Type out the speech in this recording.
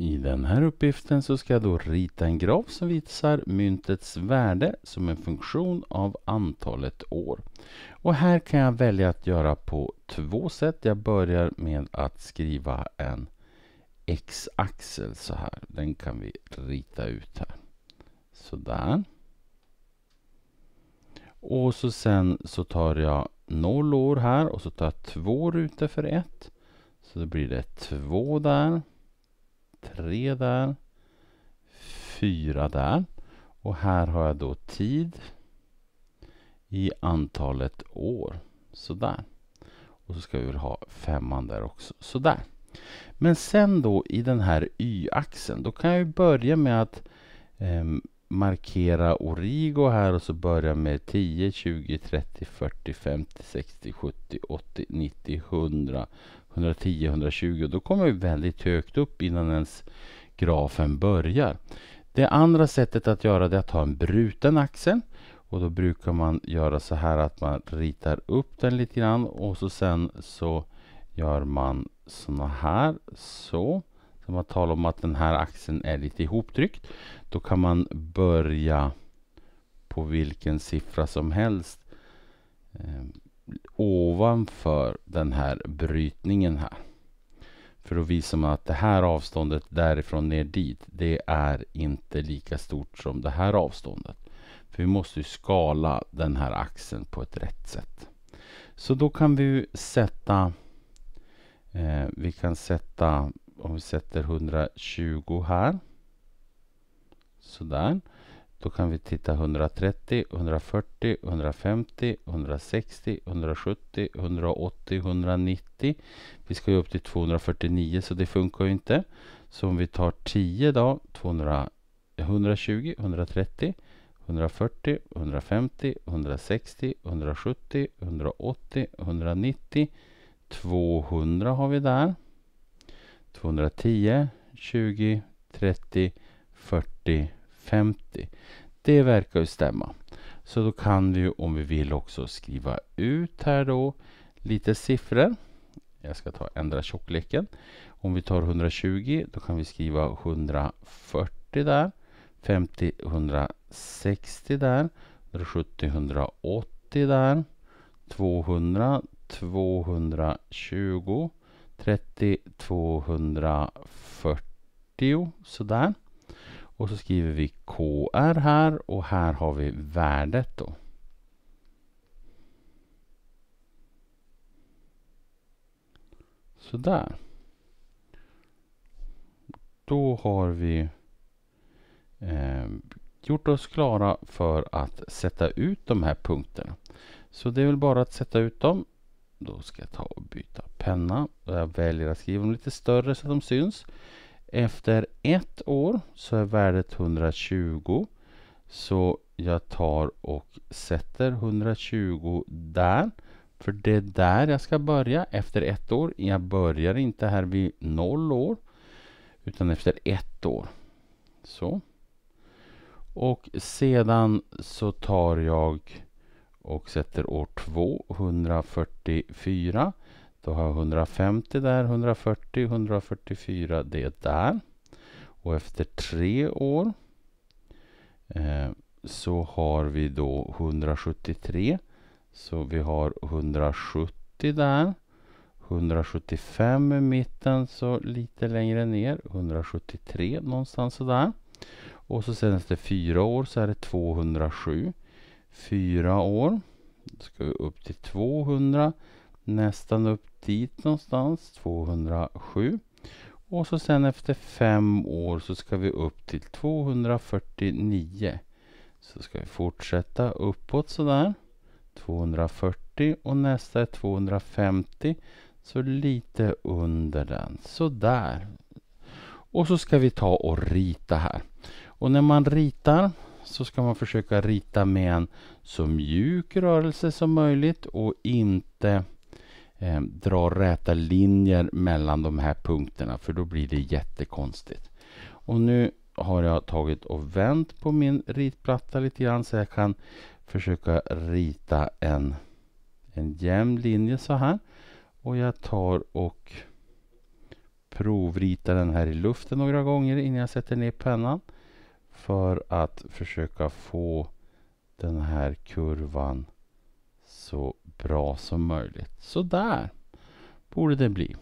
I den här uppgiften så ska jag då rita en graf som visar myntets värde som en funktion av antalet år. Och här kan jag välja att göra på två sätt. Jag börjar med att skriva en x-axel så här. Den kan vi rita ut här. Sådär. Och så sen så tar jag 0 år här och så tar jag två rutor för ett. Så då blir det två där. Tre där. Fyra där. Och här har jag då tid i antalet år. Sådär. Och så ska vi väl ha femman där också. Sådär. Men sen då i den här y-axeln, då kan jag ju börja med att eh, markera origo här och så börja med 10, 20, 30, 40, 50, 60, 70, 80, 90, 100, 110-120. Då kommer vi väldigt högt upp innan ens grafen börjar. Det andra sättet att göra det är att ta en bruten axel. Och då brukar man göra så här att man ritar upp den lite grann och så sen så gör man såna här. Så. Så man talar om att den här axeln är lite ihoptryckt. Då kan man börja på vilken siffra som helst. Ehm, ovanför den här brytningen här. För då visar man att det här avståndet därifrån ner dit, det är inte lika stort som det här avståndet. För vi måste ju skala den här axeln på ett rätt sätt. Så då kan vi sätta, eh, vi kan sätta, om vi sätter 120 här. Sådär. Då kan vi titta 130, 140, 150, 160, 170, 180, 190. Vi ska ju upp till 249 så det funkar ju inte. Så om vi tar 10 då, 200, 120, 130, 140, 150, 160, 170, 180, 190, 200 har vi där. 210, 20, 30, 40, 50. Det verkar ju stämma. Så då kan vi ju om vi vill också skriva ut här då lite siffror. Jag ska ta ändra tjockleken. Om vi tar 120 då kan vi skriva 140 där. 50 160 där. 170 180 där. 200 220 30 240 sådär. Och så skriver vi KR här och här har vi värdet då. Sådär. Då har vi eh, gjort oss klara för att sätta ut de här punkterna. Så det är väl bara att sätta ut dem. Då ska jag ta och byta penna. Jag väljer att skriva dem lite större så att de syns. Efter ett år så är värdet 120. Så jag tar och sätter 120 där. För det är där jag ska börja efter ett år. Jag börjar inte här vid noll år. Utan efter ett år. Så. Och sedan så tar jag och sätter år 2, 144. Då har jag 150 där, 140, 144 det där. Och efter tre år eh, så har vi då 173. Så vi har 170 där. 175 i mitten, så lite längre ner. 173 någonstans sådär. Och så sen efter fyra år så är det 207. Fyra år. Då ska vi upp till 200 nästan upp dit någonstans, 207. Och så sen efter fem år så ska vi upp till 249. Så ska vi fortsätta uppåt sådär. 240 och nästa är 250. Så lite under den, sådär. Och så ska vi ta och rita här. Och när man ritar så ska man försöka rita med en så mjuk rörelse som möjligt och inte eh, dra räta linjer mellan de här punkterna för då blir det jättekonstigt. Och nu har jag tagit och vänt på min ritplatta lite grann så jag kan försöka rita en, en jämn linje så här. Och jag tar och provritar den här i luften några gånger innan jag sätter ner pennan för att försöka få den här kurvan så bra som möjligt. Så där borde det bli.